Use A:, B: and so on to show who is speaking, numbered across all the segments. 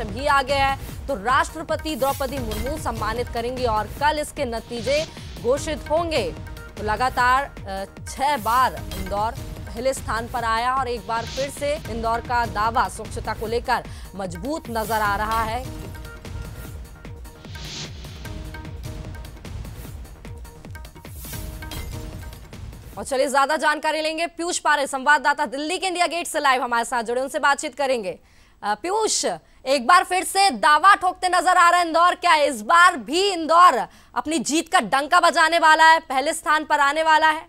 A: अध्यक्ष भी आ गया है तो राष्ट्रपति द्रौपदी मुर्मू सम्मानित करेंगे और कल इसके नतीजे घोषित होंगे तो लगातार छह बार इंदौर पहले स्थान पर आया और एक बार फिर से इंदौर का दावा स्वच्छता को लेकर मजबूत नजर आ रहा है और चलिए ज्यादा जानकारी लेंगे पीयूष पारे संवाददाता दिल्ली के इंडिया गेट से लाइव हमारे साथ जुड़े उनसे बातचीत करेंगे पीयूष एक बार फिर से दावा ठोकते नजर आ रहे हैं इंदौर क्या इस बार भी इंदौर अपनी जीत का डंका बजाने वाला है पहले स्थान पर आने वाला है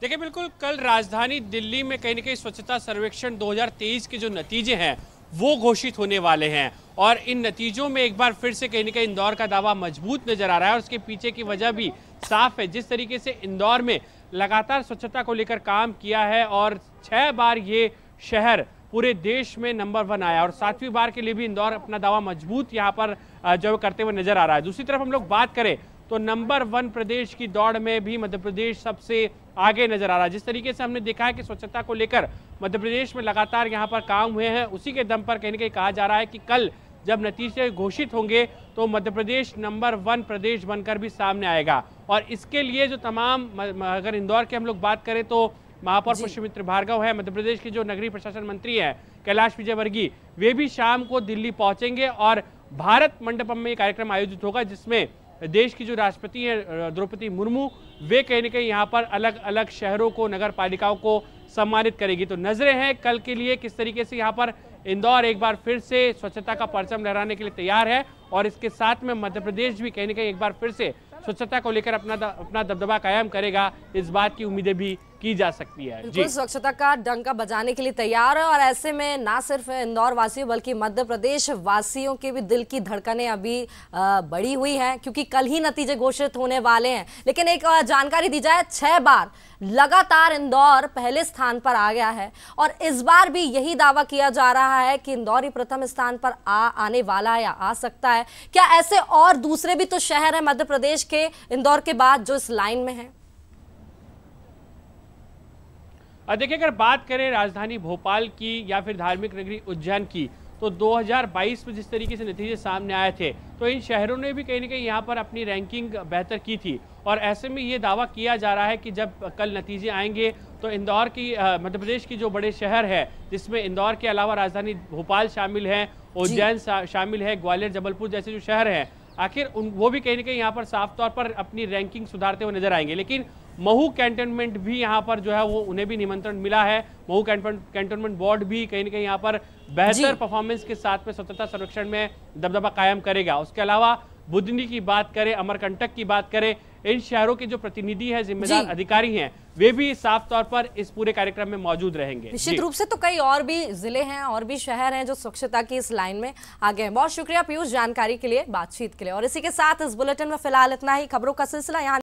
B: देखिए बिल्कुल कल राजधानी दिल्ली में कहीं ना कहीं स्वच्छता सर्वेक्षण 2023 के जो नतीजे हैं वो घोषित होने वाले हैं और इन नतीजों में एक बार फिर से कहीं ना कहीं इंदौर का दावा मजबूत नजर आ रहा है और उसके पीछे की वजह भी साफ है जिस तरीके से इंदौर में लगातार स्वच्छता को लेकर काम किया है और छह बार ये शहर पूरे देश में नंबर वन आया और सातवीं बार के लिए भी इंदौर अपना दावा मजबूत यहाँ पर जो करते हुए नजर आ रहा है दूसरी तरफ हम लोग बात करें तो नंबर वन प्रदेश की दौड़ में भी मध्य प्रदेश सबसे आगे नजर आ रहा है जिस तरीके से हमने देखा है कि स्वच्छता को लेकर मध्य प्रदेश में लगातार यहाँ पर काम हुए हैं उसी के दम पर कहीं ना कहीं कहा जा रहा है कि कल जब नतीजे घोषित होंगे तो मध्य प्रदेश नंबर वन प्रदेश बनकर भी सामने आएगा और इसके लिए जो तमाम अगर इंदौर के हम लोग बात करें तो महापौर पुष्यमित्र भार्गव है मध्य प्रदेश के जो नगरीय प्रशासन मंत्री हैं कैलाश विजयवर्गीय वे भी शाम को दिल्ली पहुंचेंगे और भारत मंडपम में कार्यक्रम आयोजित होगा जिसमें देश की जो राष्ट्रपति है द्रौपदी मुर्मू वे कहीं ना कहीं यहाँ पर अलग अलग शहरों को नगर पालिकाओं को सम्मानित करेगी तो नजरें हैं कल के लिए किस तरीके से यहाँ पर इंदौर एक बार फिर से स्वच्छता का परचम लहराने के लिए तैयार है और इसके साथ में मध्य प्रदेश भी कहीं ना कहीं एक बार फिर से स्वच्छता को लेकर अपना अपना दबदबा कायम करेगा इस बात की उम्मीदें भी की जा सकती है जी स्वच्छता
A: का डंका बजाने के लिए तैयार है और ऐसे में ना सिर्फ इंदौर वासियों बल्कि मध्य प्रदेश वासियों के भी दिल की धड़कने अभी बड़ी हुई है क्योंकि कल ही नतीजे घोषित होने वाले हैं लेकिन एक जानकारी दी जाए छह बार लगातार इंदौर पहले स्थान पर आ गया है और इस बार भी यही दावा किया जा रहा है कि इंदौर ही प्रथम स्थान पर आ आने वाला है या आ सकता है क्या ऐसे और दूसरे भी तो शहर है मध्य प्रदेश के इंदौर के बाद जो इस लाइन में है
B: और देखिए अगर बात करें राजधानी भोपाल की या फिर धार्मिक नगरी उज्जैन की तो 2022 में जिस तरीके से नतीजे सामने आए थे तो इन शहरों ने भी कहीं ना कहीं यहाँ पर अपनी रैंकिंग बेहतर की थी और ऐसे में ये दावा किया जा रहा है कि जब कल नतीजे आएंगे तो इंदौर की मध्य प्रदेश की जो बड़े शहर है जिसमें इंदौर के अलावा राजधानी भोपाल शामिल है उज्जैन शामिल है ग्वालियर जबलपुर जैसे जो शहर हैं आखिर उन वो भी कहीं ना कहीं यहाँ पर साफ तौर पर अपनी रैंकिंग सुधारते हुए नजर आएंगे लेकिन महू कैंटोनमेंट भी यहाँ पर जो है वो उन्हें भी निमंत्रण मिला है महू कैंटोनमेंट बोर्ड भी कहीं ना कहीं यहाँ पर बेहतर परफॉर्मेंस के साथ में स्वतंत्रता संरक्षण में दबदबा कायम करेगा उसके अलावा बुधनी की बात करें अमरकंटक की बात करें इन शहरों के जो प्रतिनिधि है जिम्मेदार अधिकारी हैं वे भी साफ तौर पर इस पूरे कार्यक्रम में मौजूद रहेंगे निश्चित रूप
A: से तो कई और भी जिले हैं और भी शहर हैं जो स्वच्छता की इस लाइन में आगे हैं बहुत शुक्रिया पीयूष जानकारी के लिए बातचीत के लिए और इसी के साथ इस बुलेटिन में फिलहाल इतना ही खबरों का सिलसिला यहाँ